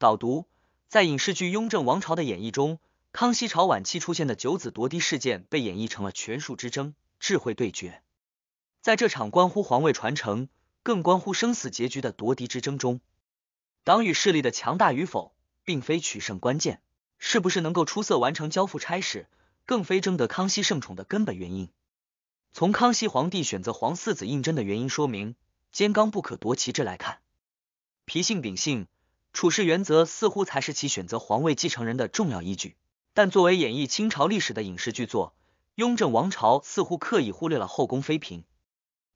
导读：在影视剧《雍正王朝》的演绎中，康熙朝晚期出现的九子夺嫡事件被演绎成了权术之争、智慧对决。在这场关乎皇位传承、更关乎生死结局的夺嫡之争中，党与势力的强大与否，并非取胜关键；是不是能够出色完成交付差事，更非争得康熙圣宠的根本原因。从康熙皇帝选择皇四子胤禛的原因说明，坚刚不可夺其志来看，脾性秉性。处事原则似乎才是其选择皇位继承人的重要依据，但作为演绎清朝历史的影视剧作，《雍正王朝》似乎刻意忽略了后宫妃嫔、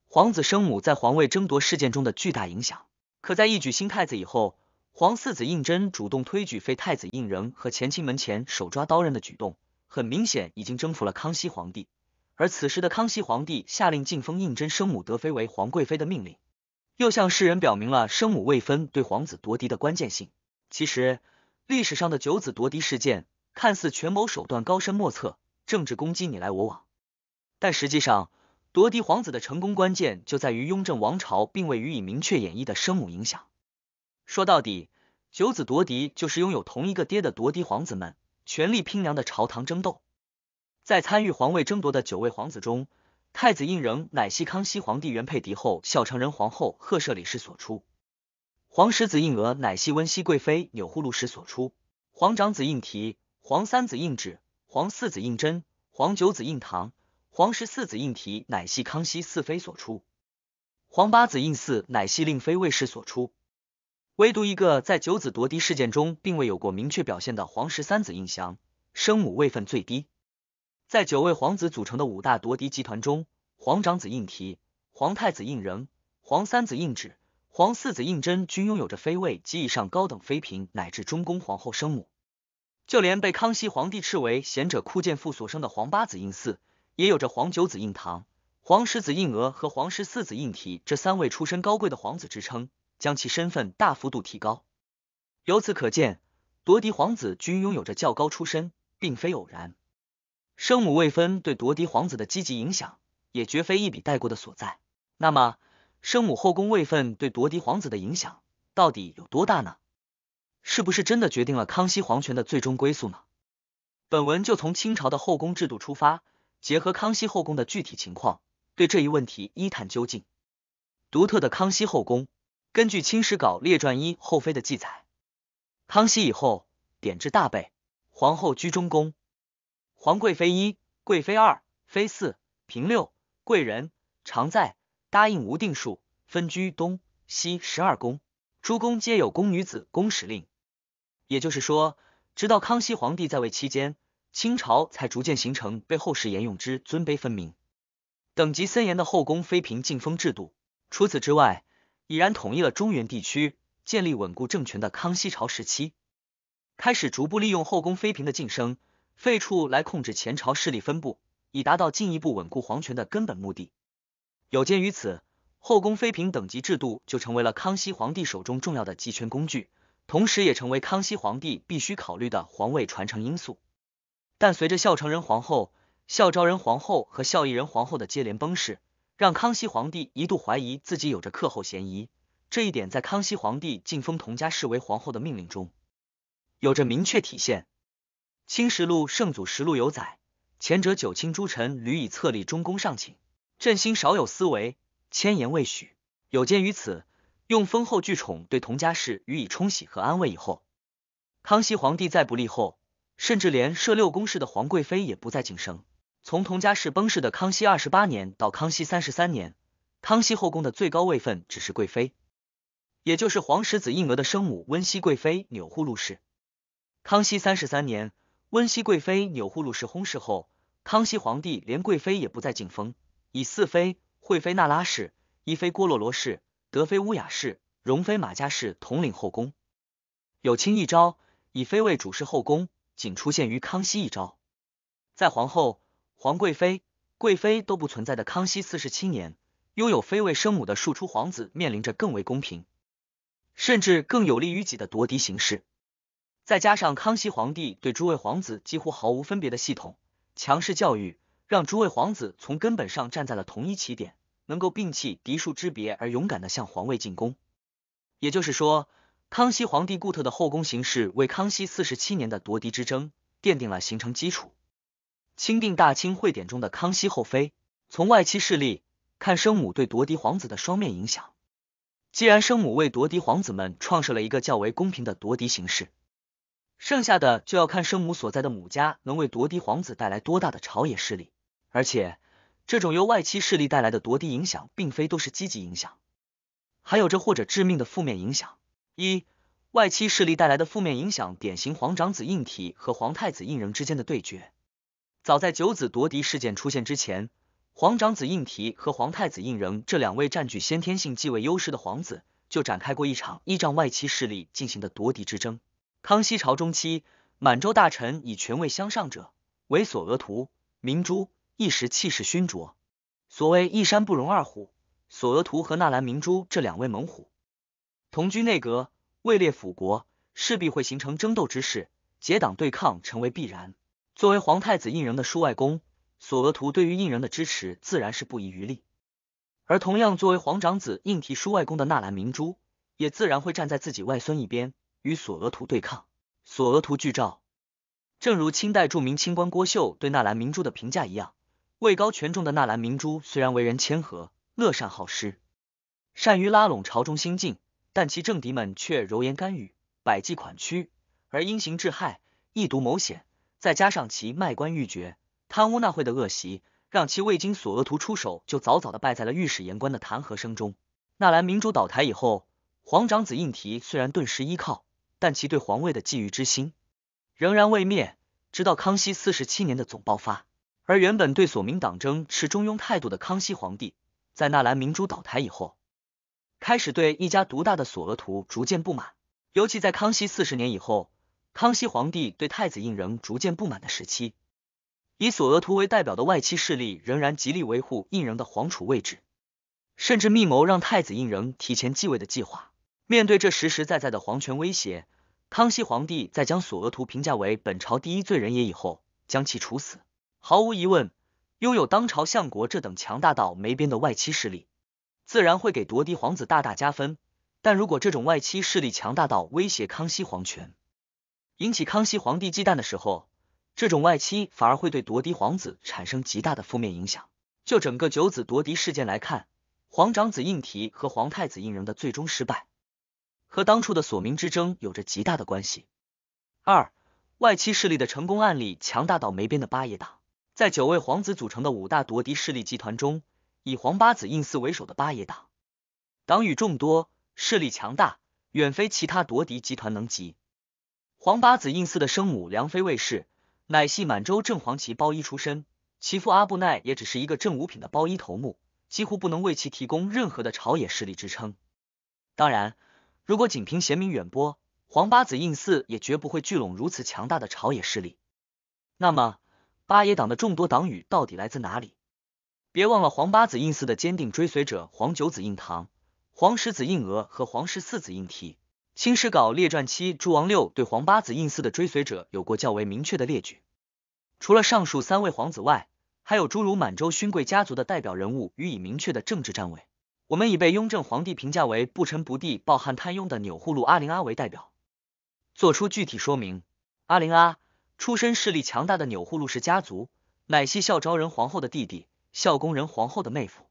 皇子生母在皇位争夺事件中的巨大影响。可在一举新太子以后，皇四子胤禛主动推举废太子胤仍和乾清门前手抓刀刃的举动，很明显已经征服了康熙皇帝。而此时的康熙皇帝下令晋封胤禛生母德妃为皇贵妃的命令。又向世人表明了生母未分对皇子夺嫡的关键性。其实，历史上的九子夺嫡事件看似权谋手段高深莫测，政治攻击你来我往，但实际上，夺嫡皇子的成功关键就在于雍正王朝并未予以明确演绎的生母影响。说到底，九子夺嫡就是拥有同一个爹的夺嫡皇子们全力拼娘的朝堂争斗。在参与皇位争夺的九位皇子中。太子胤仍乃系康熙皇帝原配嫡后孝成仁皇后赫舍里氏所出，皇十子胤额乃系温熹贵妃钮祜禄氏所出，皇长子胤提，皇三子胤祉，皇四子胤禛，皇九子胤堂，皇十四子胤提乃系康熙四妃所出，皇八子胤祀乃系令妃魏氏所出，唯独一个在九子夺嫡事件中并未有过明确表现的皇十三子胤祥，生母位分最低。在九位皇子组成的五大夺嫡集团中，皇长子胤禔、皇太子胤仁、皇三子胤祉、皇四子胤禛均拥有着妃位及以上高等妃嫔乃至中宫皇后生母。就连被康熙皇帝斥为“贤者枯建父所生的皇八子胤祀，也有着皇九子胤堂、皇十子胤额和皇十四子胤体这三位出身高贵的皇子之称，将其身份大幅度提高。由此可见，夺嫡皇子均拥有着较高出身，并非偶然。生母位分对夺嫡皇子的积极影响，也绝非一笔带过的所在。那么，生母后宫位分对夺嫡皇子的影响到底有多大呢？是不是真的决定了康熙皇权的最终归宿呢？本文就从清朝的后宫制度出发，结合康熙后宫的具体情况，对这一问题一探究竟。独特的康熙后宫，根据《清史稿列传一后妃》的记载，康熙以后，典制大备，皇后居中宫。皇贵妃一，贵妃二，妃四，嫔六，贵人常在，答应无定数，分居东西十二宫，诸宫皆有宫女子、宫使令。也就是说，直到康熙皇帝在位期间，清朝才逐渐形成被后世沿用之尊卑分明、等级森严的后宫妃嫔进封制度。除此之外，已然统一了中原地区，建立稳固政权的康熙朝时期，开始逐步利用后宫妃嫔的晋升。废黜来控制前朝势力分布，以达到进一步稳固皇权的根本目的。有鉴于此，后宫妃嫔等级制度就成为了康熙皇帝手中重要的集权工具，同时也成为康熙皇帝必须考虑的皇位传承因素。但随着孝成仁皇后、孝昭仁皇后和孝义仁皇后的接连崩逝，让康熙皇帝一度怀疑自己有着克后嫌疑。这一点在康熙皇帝晋封佟佳氏为皇后的命令中有着明确体现。《清石路圣祖实录有载，前者九卿诸臣屡以册立中宫上请，朕心少有思维，千言未许。有鉴于此，用丰厚巨宠对佟家氏予以冲洗和安慰以后，康熙皇帝再不立后，甚至连设六宫室的皇贵妃也不再晋升。从佟家氏崩逝的康熙二十八年到康熙三十三年，康熙后宫的最高位分只是贵妃，也就是皇十子胤额的生母温僖贵妃钮祜禄氏。康熙三十三年。温熙贵妃钮祜禄氏薨逝后，康熙皇帝连贵妃也不再进封，以四妃、惠妃那拉氏、一妃郭罗罗氏、德妃乌雅氏、荣妃马佳氏统领后宫。有清一朝，以妃位主事后宫，仅出现于康熙一朝。在皇后、皇贵妃、贵妃都不存在的康熙四十七年，拥有妃位生母的庶出皇子面临着更为公平，甚至更有利于己的夺嫡形势。再加上康熙皇帝对诸位皇子几乎毫无分别的系统强势教育，让诸位皇子从根本上站在了同一起点，能够摒弃嫡庶之别而勇敢的向皇位进攻。也就是说，康熙皇帝固特的后宫形式为康熙四十七年的夺嫡之争奠定了形成基础。钦定大清会典中的康熙后妃，从外戚势力看生母对夺嫡皇子的双面影响。既然生母为夺嫡皇子们创设了一个较为公平的夺嫡形式。剩下的就要看生母所在的母家能为夺嫡皇子带来多大的朝野势力，而且这种由外戚势力带来的夺嫡影响，并非都是积极影响，还有着或者致命的负面影响。一外戚势力带来的负面影响，典型皇长子胤体和皇太子胤仍之间的对决。早在九子夺嫡事件出现之前，皇长子胤体和皇太子胤仍这两位占据先天性继位优势的皇子，就展开过一场依仗外戚势力进行的夺嫡之争。康熙朝中期，满洲大臣以权位相上者为索额图、明珠，一时气势熏灼。所谓一山不容二虎，索额图和纳兰明珠这两位猛虎同居内阁，位列辅国，势必会形成争斗之势，结党对抗成为必然。作为皇太子胤仁的叔外公，索额图对于胤禛的支持自然是不遗余力；而同样作为皇长子胤提叔外公的纳兰明珠，也自然会站在自己外孙一边。与索额图对抗。索额图剧照，正如清代著名清官郭秀对纳兰明珠的评价一样，位高权重的纳兰明珠虽然为人谦和、乐善好施，善于拉拢朝中心境，但其政敌们却柔言甘语、百计款曲，而阴行致害、易图谋险，再加上其卖官鬻爵、贪污纳贿的恶习，让其未经索额图出手就早早的败在了御史言官的弹劾声中。纳兰明珠倒台以后，皇长子胤提虽然顿时依靠。但其对皇位的觊觎之心仍然未灭，直到康熙四十七年的总爆发。而原本对索明党争持中庸态度的康熙皇帝，在纳兰明珠倒台以后，开始对一家独大的索额图逐渐不满。尤其在康熙四十年以后，康熙皇帝对太子胤仍逐渐不满的时期，以索额图为代表的外戚势力仍然极力维护胤仍的皇储位置，甚至密谋让太子胤仍提前继位的计划。面对这实实在在的皇权威胁，康熙皇帝在将索额图评价为本朝第一罪人也以后，将其处死。毫无疑问，拥有当朝相国这等强大到没边的外戚势力，自然会给夺嫡皇子大大加分。但如果这种外戚势力强大到威胁康熙皇权，引起康熙皇帝忌惮的时候，这种外戚反而会对夺嫡皇子产生极大的负面影响。就整个九子夺嫡事件来看，皇长子胤禔和皇太子胤禛的最终失败。和当初的索命之争有着极大的关系。二外戚势力的成功案例，强大到没边的八爷党，在九位皇子组成的五大夺嫡势力集团中，以皇八子胤嗣为首的八爷党，党羽众多，势力强大，远非其他夺嫡集团能及。皇八子胤嗣的生母梁妃卫氏，乃系满洲正黄旗包衣出身，其父阿布奈也只是一个正五品的包衣头目，几乎不能为其提供任何的朝野势力支撑。当然。如果仅凭贤明远播，黄八子胤祀也绝不会聚拢如此强大的朝野势力。那么，八爷党的众多党羽到底来自哪里？别忘了黄八子胤祀的坚定追随者黄九子胤堂、黄十子胤额和黄十四子胤提，《清史稿列传七诸王六》对黄八子胤祀的追随者有过较为明确的列举。除了上述三位皇子外，还有诸如满洲勋贵家族的代表人物予以明确的政治站位。我们以被雍正皇帝评价为不臣不帝、抱憾贪庸的钮祜禄阿林阿为代表，做出具体说明。阿林阿出身势力强大的钮祜禄氏家族，乃系孝昭仁皇后的弟弟、孝恭仁皇后的妹夫，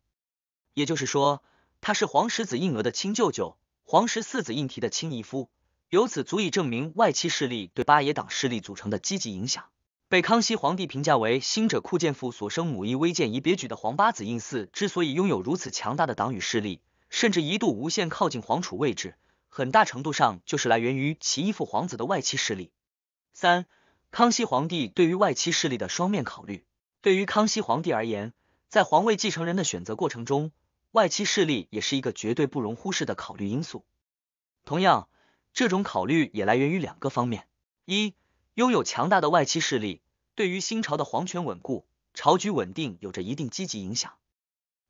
也就是说，他是皇十子胤额的亲舅舅、皇十四子胤提的亲姨夫，由此足以证明外戚势力对八爷党势力组成的积极影响。被康熙皇帝评价为“新者库建父所生，母亦微贱，仪别举”的皇八子胤嗣，之所以拥有如此强大的党羽势力，甚至一度无限靠近皇储位置，很大程度上就是来源于其依附皇子的外戚势力。三、康熙皇帝对于外戚势力的双面考虑，对于康熙皇帝而言，在皇位继承人的选择过程中，外戚势力也是一个绝对不容忽视的考虑因素。同样，这种考虑也来源于两个方面：一、拥有强大的外戚势力。对于新朝的皇权稳固、朝局稳定有着一定积极影响。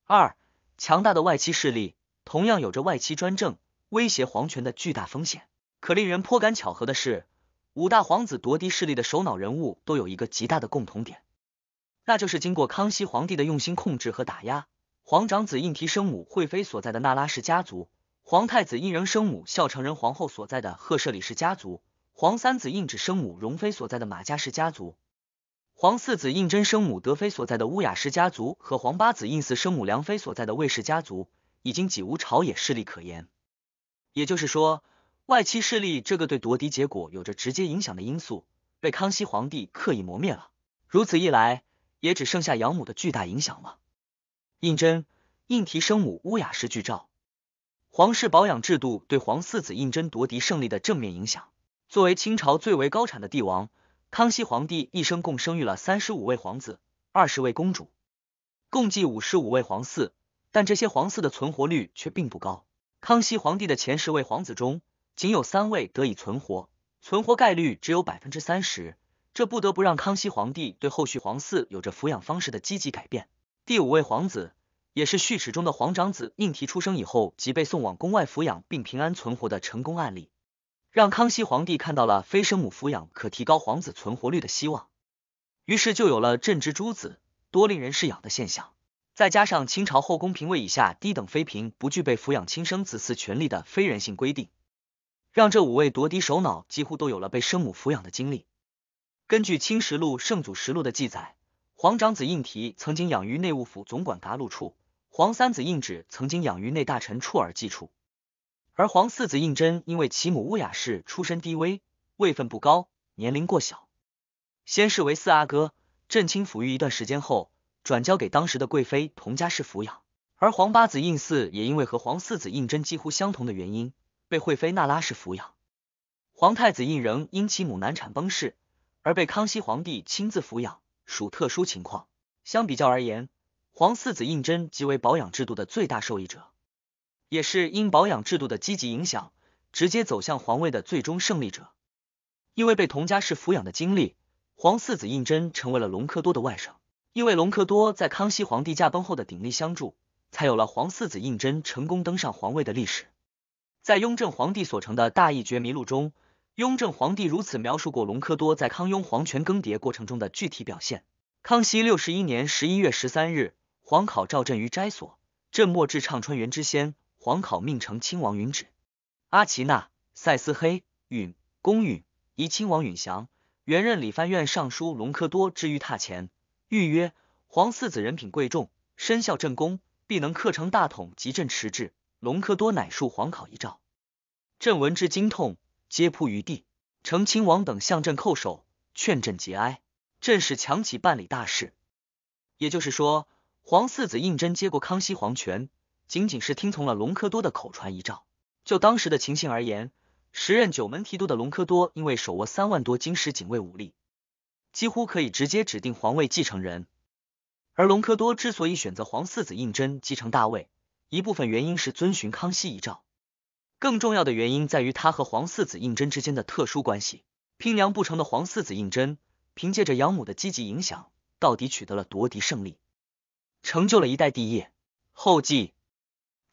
二，强大的外戚势力同样有着外戚专政威胁皇权的巨大风险。可令人颇感巧合的是，五大皇子夺嫡势力的首脑人物都有一个极大的共同点，那就是经过康熙皇帝的用心控制和打压，皇长子胤禔生母惠妃所在的那拉氏家族，皇太子胤仍生母孝成仁皇后所在的赫舍里氏家族，皇三子胤祉生母荣妃所在的马家氏家族。皇四子胤禛生母德妃所在的乌雅氏家族和皇八子胤祀生母良妃所在的魏氏家族已经几无朝野势力可言，也就是说，外戚势力这个对夺嫡结果有着直接影响的因素，被康熙皇帝刻意磨灭了。如此一来，也只剩下养母的巨大影响了。胤禛、胤提生母乌雅氏剧照，皇室保养制度对皇四子胤禛夺嫡胜利的正面影响。作为清朝最为高产的帝王。康熙皇帝一生共生育了三十五位皇子，二十位公主，共计五十五位皇嗣，但这些皇嗣的存活率却并不高。康熙皇帝的前十位皇子中，仅有三位得以存活，存活概率只有百分之三十，这不得不让康熙皇帝对后续皇嗣有着抚养方式的积极改变。第五位皇子，也是序齿中的皇长子胤禔出生以后即被送往宫外抚养，并平安存活的成功案例。让康熙皇帝看到了非生母抚养可提高皇子存活率的希望，于是就有了朕之诸子多令人视养的现象。再加上清朝后宫嫔位以下低等妃嫔不具备抚养亲生子嗣权利的非人性规定，让这五位夺嫡首脑几乎都有了被生母抚养的经历。根据《清实录圣祖实录》的记载，皇长子胤禔曾经养于内务府总管噶录处，皇三子胤祉曾经养于内大臣触尔济处。而皇四子胤禛，因为其母乌雅氏出身低微，位分不高，年龄过小，先是为四阿哥镇亲抚育一段时间后，转交给当时的贵妃佟佳氏抚养。而皇八子胤祀也因为和皇四子胤禛几乎相同的原因，被惠妃那拉氏抚养。皇太子胤仍因其母难产崩逝，而被康熙皇帝亲自抚养，属特殊情况。相比较而言，皇四子胤禛即为保养制度的最大受益者。也是因保养制度的积极影响，直接走向皇位的最终胜利者。因为被佟家氏抚养的经历，皇四子胤禛成为了隆科多的外甥。因为隆科多在康熙皇帝驾崩后的鼎力相助，才有了皇四子胤禛成功登上皇位的历史。在雍正皇帝所成的《大义觉迷录》中，雍正皇帝如此描述过隆科多在康雍皇权更迭过程中的具体表现：康熙六十一年十一月十三日，皇考召朕于斋所，朕末至畅春园之先。皇考命成亲王允旨，阿奇那、赛思黑允、公允、怡亲王允祥，原任礼藩院尚书隆科多之御榻前，谕曰：“皇四子人品贵重，身孝正宫，必能克成大统及朕迟志。”隆科多乃述皇考遗诏，朕闻之惊痛，皆扑于地。成亲王等向朕叩首，劝朕节哀。朕使强起办理大事。也就是说，皇四子胤禛接过康熙皇权。仅仅是听从了隆科多的口传遗诏。就当时的情形而言，时任九门提督的隆科多因为手握三万多京师警卫武力，几乎可以直接指定皇位继承人。而隆科多之所以选择皇四子胤禛继承大位，一部分原因是遵循康熙遗诏，更重要的原因在于他和皇四子胤禛之间的特殊关系。拼娘不成的皇四子胤禛，凭借着养母的积极影响，到底取得了夺嫡胜利，成就了一代帝业，后继。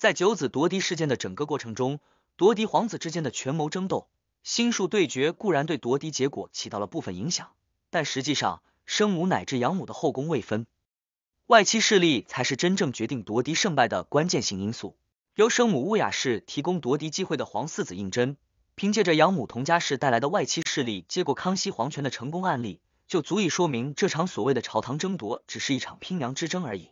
在九子夺嫡事件的整个过程中，夺嫡皇子之间的权谋争斗、心术对决固然对夺嫡结果起到了部分影响，但实际上，生母乃至养母的后宫未分、外戚势力才是真正决定夺嫡胜败的关键性因素。由生母乌雅氏提供夺嫡机会的皇四子胤禛，凭借着养母佟佳氏带来的外戚势力接过康熙皇权的成功案例，就足以说明这场所谓的朝堂争夺只是一场拼娘之争而已。